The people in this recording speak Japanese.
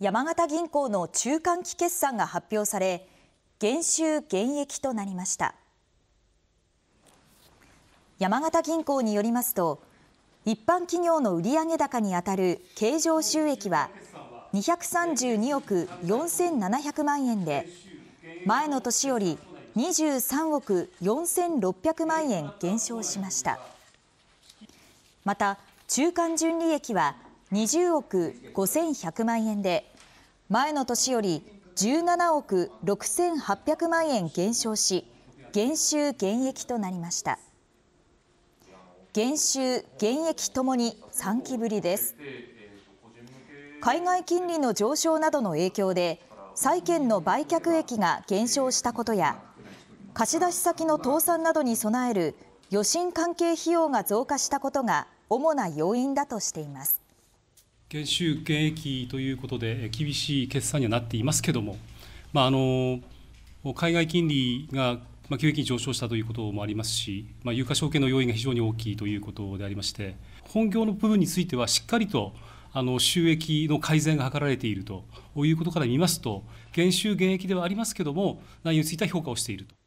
山形銀行の中間期決算が発表され減収減益となりました山形銀行によりますと一般企業の売上高にあたる経常収益は232億4700万円で前の年より23億4600万円減少しましたまた中間純利益は20億5100万円で、前の年より17億6800万円減少し、減収減益となりました。減収減益ともに3期ぶりです海外金利の上昇などの影響で債券の売却益が減少したことや貸し出し先の倒産などに備える余震関係費用が増加したことが主な要因だとしています減収減益ということで、厳しい決算にはなっていますけども、まあ、あの海外金利が急激に上昇したということもありますし、まあ、有価証券の要因が非常に大きいということでありまして、本業の部分については、しっかりとあの収益の改善が図られているということから見ますと、減収減益ではありますけども、内容については評価をしていると。